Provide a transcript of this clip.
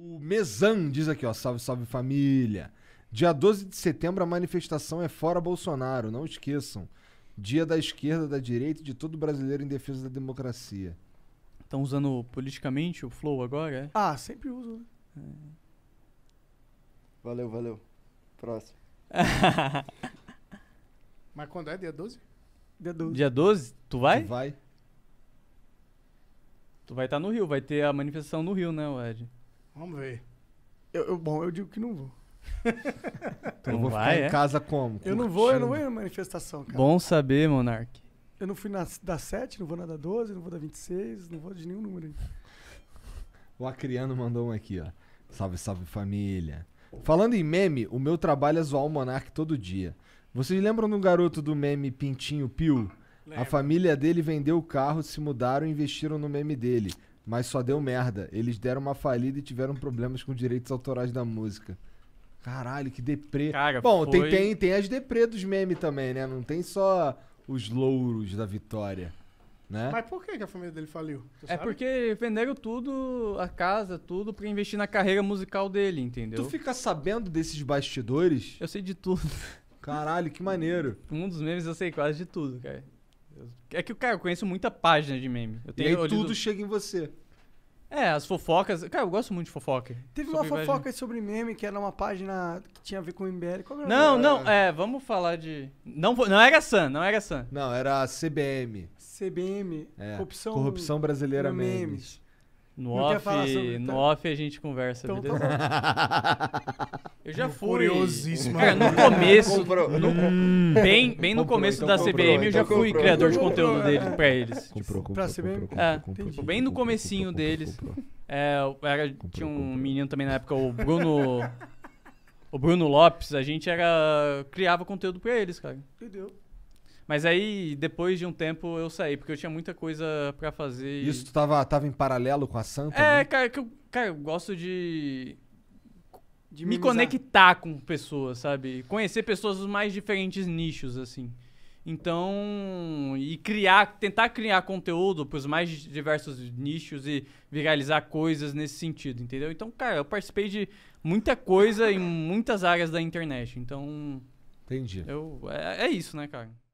O Mesan diz aqui, ó, salve, salve família. Dia 12 de setembro a manifestação é fora Bolsonaro, não esqueçam. Dia da esquerda, da direita, e de todo brasileiro em defesa da democracia. Estão usando politicamente o flow agora, é? Ah, sempre uso. Né? É. Valeu, valeu. Próximo. Mas quando é? Dia 12? Dia 12. Dia 12? Tu vai? Tu vai. Tu vai estar tá no Rio, vai ter a manifestação no Rio, né, Ed? Vamos ver. Eu, eu, bom, eu digo que não vou. então eu vou vai, ficar é? em casa como? Eu não vou, eu não vou na manifestação, cara. Bom saber, Monark. Eu não fui na, da 7, não vou na da 12, não vou da 26, não vou de nenhum número. O Acriano mandou um aqui, ó. Salve, salve família. Falando em meme, o meu trabalho é zoar o Monark todo dia. Vocês lembram do garoto do meme Pintinho Pio? Lembra. A família dele vendeu o carro, se mudaram e investiram no meme dele mas só deu merda. Eles deram uma falida e tiveram problemas com direitos autorais da música. Caralho, que deprê. Cara, Bom, foi... tem, tem, tem as deprê dos memes também, né? Não tem só os louros da vitória. Né? Mas por que, a família dele faliu? é sabe? porque venderam tudo, a casa, tudo, pra investir na carreira musical dele, entendeu? Tu fica sabendo desses bastidores? Eu sei de tudo. Caralho, que maneiro. Um dos memes eu sei quase de tudo, cara. É que, cara, eu conheço muita página de meme. Eu tenho e aí olhido... tudo chega em você. É, as fofocas. Cara, eu gosto muito de fofoca. Teve uma fofoca imagem. sobre meme que era uma página que tinha a ver com o MBL. Qual era não, não, é. é, vamos falar de. Não, não era Sam, não era Sam. Não, era CBM. CBM, é. corrupção, corrupção brasileira memes. memes. No off, sobre, tá? off a gente conversa. Então, tá Eu já hum, fui. Curiosíssima. Cara, no hum. começo. Bem, bem no então começo então da comprou, CBM, então eu já fui criador de conteúdo dele pra eles. Comprou, comprou. Pra CBM? É, ah, bem no comecinho deles. É, era, tinha um menino também na época, o Bruno. o Bruno Lopes, a gente era. criava conteúdo pra eles, cara. Entendeu? Mas aí, depois de um tempo, eu saí, porque eu tinha muita coisa para fazer. Isso tu tava, tava em paralelo com a Santa? É, né? cara, eu, cara, eu gosto de de me conectar com pessoas, sabe? Conhecer pessoas dos mais diferentes nichos, assim. Então, e criar, tentar criar conteúdo para os mais diversos nichos e viralizar coisas nesse sentido, entendeu? Então, cara, eu participei de muita coisa em muitas áreas da internet. Então, entendi. Eu, é, é isso, né, cara?